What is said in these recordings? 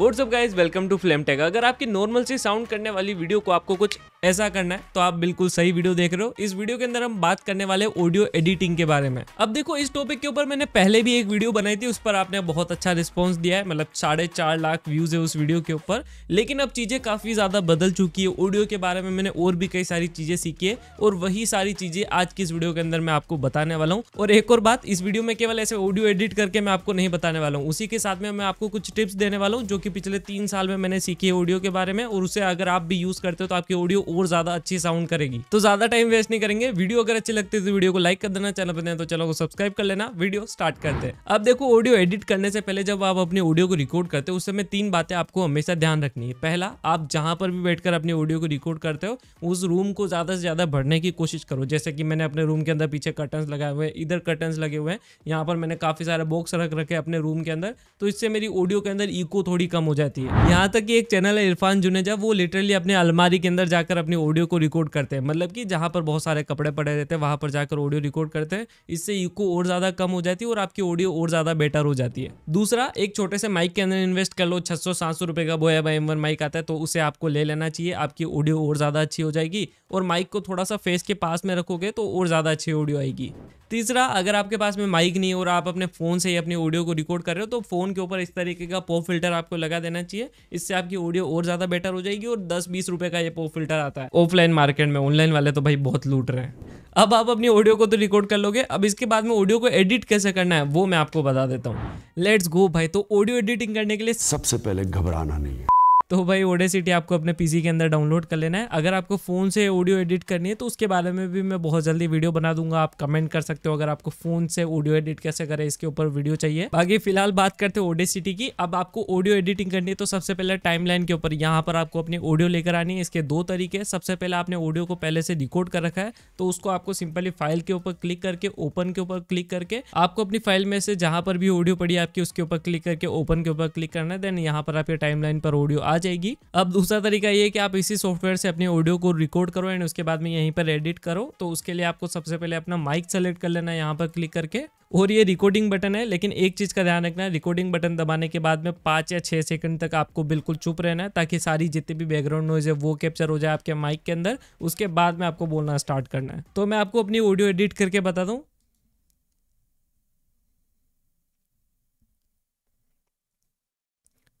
WhatsApp guys welcome to flame tech अगर आपकी normal से साउंड करने वाली वीडियो को आपको कुछ ऐसा करना है तो आप बिल्कुल सही वीडियो देख रहे हो इस वीडियो के अंदर हम बात करने वाले ऑडियो एडिटिंग के बारे में अब देखो इस टॉपिक के ऊपर मैंने पहले भी एक वीडियो बनाई थी उस पर आपने बहुत अच्छा रिस्पॉन्स दिया है मतलब साढ़े चार लाख व्यूज है उस वीडियो के ऊपर लेकिन अब चीजें काफी ज्यादा बदल चुकी है ऑडियो के बारे में मैंने और भी कई सारी चीजें सीखी है और वही सारी चीजें आज की इस वीडियो के अंदर मैं आपको बताने वाला हूँ और एक और बात इस वीडियो में केवल ऐसे ऑडियो एडिट करके मैं आपको नहीं बताने वाला हूँ उसी के साथ में मैं आपको कुछ टिप्स देने वाला हूँ जो कि पिछले तीन साल में मैंने सीखी है ऑडियो के बारे में और उसे अगर आप भी यूज करते हो तो आपकी ऑडियो और ज्यादा अच्छी साउंड करेगी तो ज्यादा टाइम वेस्ट नहीं करेंगे वीडियो अगर अच्छी लगती है तो वीडियो को लाइक कर देना चैनल पर तो चैनल को सब्सक्राइब कर लेना वीडियो स्टार्ट करते हैं अब देखो ऑडियो एडिट करने से पहले जब आप अपनी ऑडियो को रिकॉर्ड करते हो उस समय तीन बातें आपको हमेशा ध्यान रखनी है पहला आप जहां पर भी बैठकर अपनी ऑडियो को रिकॉर्ड करते हो उस रूम को ज्यादा से ज्यादा भरने की कोशिश करो जैसे कि मैंने अपने रूम के अंदर पीछे कर्टन लगाए हुए इधर कर्टन लगे हुए हैं यहाँ पर मैंने काफी सारे बॉक्स रख रखे अपने रूम के अंदर तो इससे मेरी ऑडियो के अंदर इको थोड़ी कम हो जाती है यहाँ तक कि एक चैनल है इरफान जुनेजा वो लिटरली अपने अलमारी के अंदर जाकर अपनी ऑडियो को रिकॉर्ड करते हैं मतलब कि जहाँ पर बहुत सारे कपड़े पड़े रहते हैं वहाँ पर जाकर ऑडियो रिकॉर्ड करते हैं इससे इको और ज़्यादा कम हो जाती है और आपकी ऑडियो और ज़्यादा बेटर हो जाती है दूसरा एक छोटे से माइक के अंदर इन्वेस्ट कर लो छः सौ सात सौ रुपये का बोया बाई एम वन माइक आता है तो उसे आपको ले लेना चाहिए आपकी ऑडियो और ज़्यादा अच्छी हो जाएगी और माइक को थोड़ा सा फेस के पास में रखोगे तो और ज़्यादा अच्छी ऑडियो आएगी तीसरा अगर आपके पास में माइक नहीं और आप अपने फ़ोन से ही अपनी ऑडियो को रिकॉर्ड कर रहे हो तो फ़ोन के ऊपर इस तरीके का पो फिल्टर आपको लगा देना चाहिए इससे आपकी ऑडियो और ज़्यादा बेटर हो जाएगी और दस बीस रुपये का ये पो फिल्टर आता है ऑफलाइन मार्केट में ऑनलाइन वाले तो भाई बहुत लूट रहे हैं अब आप अपनी ऑडियो को तो रिकॉर्ड कर लोगे अब इसके बाद में ऑडियो को एडिट कैसे करना है वो मैं आपको बता देता हूँ लेट्स गो भाई तो ऑडियो एडिटिंग करने के लिए सबसे पहले घबराना नहीं है तो भाई ओडेसिटी आपको अपने पीसी के अंदर डाउनलोड कर लेना है अगर आपको फ़ोन से ऑडियो एडिट करनी है तो उसके बारे में भी मैं बहुत जल्दी वीडियो बना दूंगा आप कमेंट कर सकते हो अगर आपको फ़ोन से ऑडियो एडिट कैसे करें इसके ऊपर वीडियो चाहिए बाकी फिलहाल बात करते हैं ओडेसिटी की अब आपको ऑडियो एडिटिंग करनी है तो सबसे पहले टाइम के ऊपर यहाँ पर आपको अपनी ऑडियो लेकर आनी है इसके दो तरीके हैं सबसे पहले आपने ऑडियो को पहले से रिकॉर्ड कर रखा है तो उसको आपको सिंपली फाइल के ऊपर क्लिक करके ओपन के ऊपर क्लिक करके आपको अपनी फाइल में से जहाँ पर भी ऑडियो पड़ी आपकी उसके ऊपर क्लिक करके ओपन के ऊपर क्लिक करना है देन यहाँ पर आपके टाइम पर ऑडियो आ जाएगी अब दूसरा तरीका ये कि आप इसी सॉफ्टवेयर से अपने ऑडियो को रिकॉर्ड करो एंड उसके बाद में यहीं पर एडिट करो तो उसके लिए आपको सबसे पहले अपना माइक सेलेक्ट कर लेना यहाँ पर क्लिक करके और ये रिकॉर्डिंग बटन है लेकिन एक चीज़ का ध्यान रखना है रिकॉर्डिंग बटन दबाने के बाद में पांच या छह सेकंड तक आपको बिल्कुल चुप रहना है ताकि सारी जितनी भी बैकग्राउंड नॉइज है वो कैप्चर हो जाए आपके माइक के अंदर उसके बाद में आपको बोलना स्टार्ट करना है तो मैं आपको अपनी ऑडियो एडिट करके बता दूँ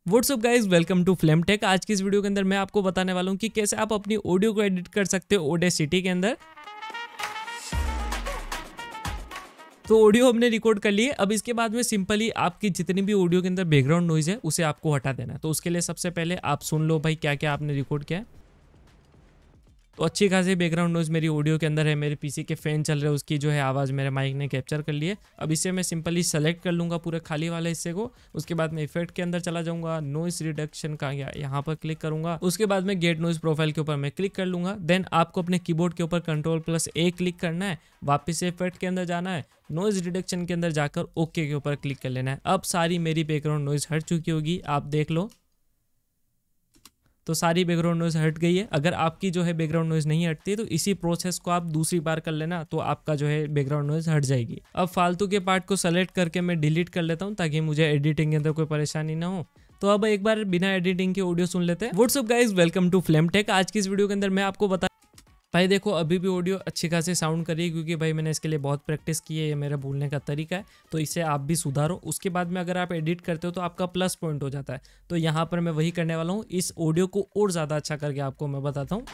what's up guys welcome to flame tech आज की इस वीडियो के अंदर मैं आपको बताने वाला हूँ कि कैसे आप अपनी ऑडियो को एडिट कर सकते हो ओडे सिटी के अंदर तो ऑडियो हमने रिकॉर्ड कर लिए अब इसके बाद में सिंपली आपकी जितनी भी ऑडियो के अंदर बैकग्राउंड नॉइज है उसे आपको हटा देना तो उसके लिए सबसे पहले आप सुन लो भाई क्या क्या आपने रिकॉर्ड किया है तो अच्छी खासी बैकग्राउंड नॉइज़ मेरी ऑडियो के अंदर है मेरे पीसी के फ़ैन चल रहे हैं उसकी जो है आवाज़ मेरे माइक ने कैप्चर कर ली है अब इसे मैं सिंपली सेलेक्ट कर लूँगा पूरे खाली वाले हिस्से को उसके बाद मैं इफेक्ट के अंदर चला जाऊँगा नॉइस रिडक्शन का यहाँ पर क्लिक करूँगा उसके बाद मैं गेट नॉइज़ प्रोफाइल के ऊपर मैं क्लिक कर लूँगा देन आपको अपने कीबोर्ड के ऊपर कंट्रोल प्लस ए क्लिक करना है वापस से इफेक्ट के अंदर जाना है नॉइज रिडक्शन के अंदर जाकर ओके के ऊपर क्लिक कर लेना है अब सारी मेरी बैकग्राउंड नॉइज हट चुकी होगी आप देख लो तो सारी बैकग्राउंड नॉइज़ हट गई है अगर आपकी जो है बैकग्राउंड नॉइज़ नहीं हटती तो इसी प्रोसेस को आप दूसरी बार कर लेना तो आपका जो है बैकग्राउंड नॉइज़ हट जाएगी अब फालतू के पार्ट को सेलेक्ट करके मैं डिलीट कर लेता हूँ ताकि मुझे एडिटिंग के अंदर कोई परेशानी ना हो तो अब एक बार बिना एडिटिंग के ऑडियो सुन लेते हैं what's up guys welcome to flame tech आज की इस वीडियो के अंदर मैं आपको बता भाई देखो अभी भी ऑडियो अच्छी खासी साउंड करिए क्योंकि भाई मैंने इसके लिए बहुत प्रैक्टिस की है ये मेरा बोलने का तरीका है तो इसे आप भी सुधारो उसके बाद में अगर आप एडिट करते हो तो आपका प्लस पॉइंट हो जाता है तो यहाँ पर मैं वही करने वाला हूँ इस ऑडियो को और ज़्यादा अच्छा करके आपको मैं बताता हूँ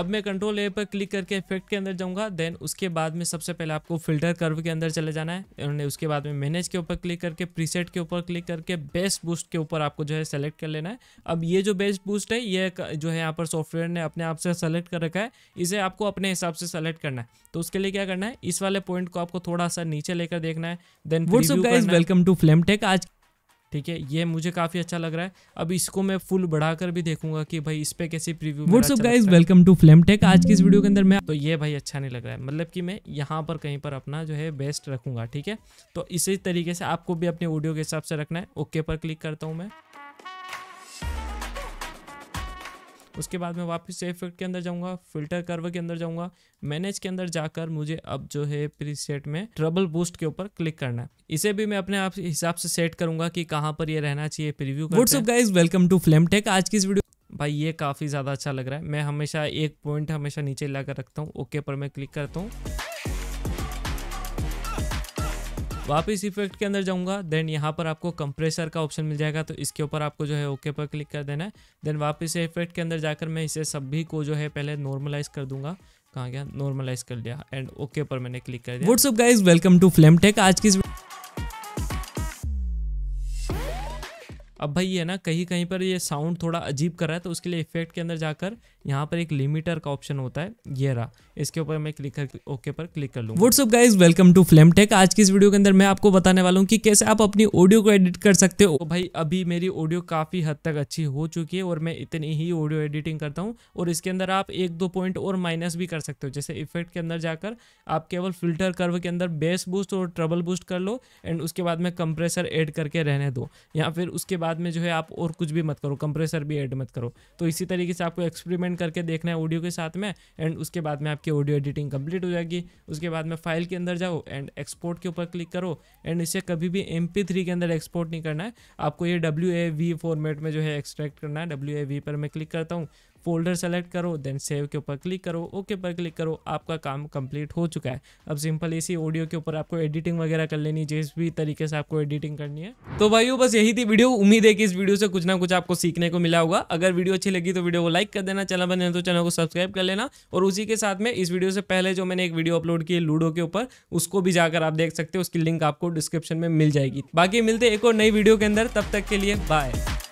अब मैं कंट्रोल ए पर क्लिक करके इफेक्ट के अंदर जाऊँगा देन उसके बाद में सबसे पहले आपको फिल्टर कर्व के अंदर चले जाना है उन्होंने उसके बाद में मैनेज के ऊपर क्लिक करके प्रीसेट के ऊपर क्लिक करके बेस्ट बूस्ट के ऊपर आपको जो है सेलेक्ट कर लेना है अब ये जो बेस्ट बूस्ट है ये जो है यहाँ पर सॉफ्टवेयर ने अपने आप से सेलेक्ट कर रखा है इसे आपको अपने हिसाब से सेलेक्ट करना है तो उसके लिए क्या करना है इस वाले पॉइंट को आपको थोड़ा सा नीचे लेकर देखना है then guys welcome to flame tech आज ठीक है ये मुझे काफ़ी अच्छा लग रहा है अब इसको मैं फुल बढ़ाकर भी देखूंगा कि भाई इस पे कैसे preview what's up guys welcome to flame tech आज की इस वीडियो के अंदर मैं तो ये भाई अच्छा नहीं लग रहा है मतलब कि मैं यहाँ पर कहीं पर अपना जो है बेस्ट रखूंगा ठीक है तो इसी तरीके से आपको भी अपने ऑडियो के हिसाब से रखना है ओके पर क्लिक करता हूँ मैं उसके बाद मैं वापस से इफेक्ट के अंदर जाऊंगा फिल्टर कर्व के अंदर जाऊंगा मैनेज के अंदर जाकर मुझे अब जो है प्रीसेट में ट्रबल बूस्ट के ऊपर क्लिक करना है इसे भी मैं अपने आप हिसाब से सेट करूंगा कि कहाँ पर ये रहना चाहिए preview what's up guys welcome to flame tech आज की इस वीडियो भाई ये काफ़ी ज़्यादा अच्छा लग रहा है मैं हमेशा एक पॉइंट हमेशा नीचे लाकर रखता हूँ ओके पर मैं क्लिक करता हूँ वापस इफेक्ट के अंदर जाऊंगा देन यहाँ पर आपको कंप्रेसर का ऑप्शन मिल जाएगा तो इसके ऊपर आपको जो है ओके पर क्लिक कर देना है देन वापस इफेक्ट के अंदर जाकर मैं इसे सभी को जो है पहले नॉर्मलाइज कर दूंगा कहाँ गया नॉर्मलाइज कर लिया एंड ओके पर मैंने क्लिक कर दिया what's up guys welcome to flame tech आज की अब भाई ये ना कहीं कहीं पर ये साउंड थोड़ा अजीब कर रहा है तो उसके लिए इफेक्ट के अंदर जाकर यहाँ पर एक लिमिटर का ऑप्शन होता है ये रहा इसके ऊपर मैं क्लिक कर ओके पर क्लिक कर लूँ what's up guys welcome to flame tech आज की इस वीडियो के अंदर मैं आपको बताने वाला हूँ कि कैसे आप अपनी ऑडियो को एडिट कर सकते हो तो भाई अभी मेरी ऑडियो काफ़ी हद तक अच्छी हो चुकी है और मैं इतनी ही ऑडियो एडिटिंग करता हूँ और इसके अंदर आप एक दो पॉइंट और माइनस भी कर सकते हो जैसे इफेक्ट के अंदर जाकर आप केवल फिल्टर कर्व के अंदर बेस बूस्ट और ट्रबल बूस्ट कर लो एंड उसके बाद में कंप्रेसर एड करके रहने दो या फिर उसके बाद में जो है आप और कुछ भी मत करो कंप्रेसर भी ऐड मत करो तो इसी तरीके से आपको एक्सपेरिमेंट करके देखना है ऑडियो के साथ में एंड उसके बाद में आपकी ऑडियो एडिटिंग कंप्लीट हो जाएगी उसके बाद में फाइल के अंदर जाओ एंड एक्सपोर्ट के ऊपर क्लिक करो एंड इसे कभी भी एम के अंदर एक्सपोर्ट नहीं करना है आपको ये डब्ल्यू फॉर्मेट में जो है एक्सट्रैक्ट करना है डब्ल्यू पर मैं क्लिक करता हूँ फोल्डर सेलेक्ट करो देन सेव के ऊपर क्लिक करो ओके पर क्लिक करो आपका काम कंप्लीट हो चुका है अब सिंपल इसी ऑडियो के ऊपर आपको एडिटिंग वगैरह कर लेनी जिस भी तरीके से आपको एडिटिंग करनी है तो भाई बस यही थी वीडियो उम्मीद है कि इस वीडियो से कुछ ना कुछ आपको सीखने को मिला होगा अगर वीडियो अच्छी लगी तो वीडियो को लाइक कर देना चैनल बने तो चैनल को सब्सक्राइब कर लेना और उसी के साथ में इस वीडियो से पहले जो मैंने एक वीडियो अपलोड की लूडो के ऊपर उसको भी जाकर आप देख सकते हो उसकी लिंक आपको डिस्क्रिप्शन में मिल जाएगी बाकी मिलते एक और नई वीडियो के अंदर तब तक के लिए बाय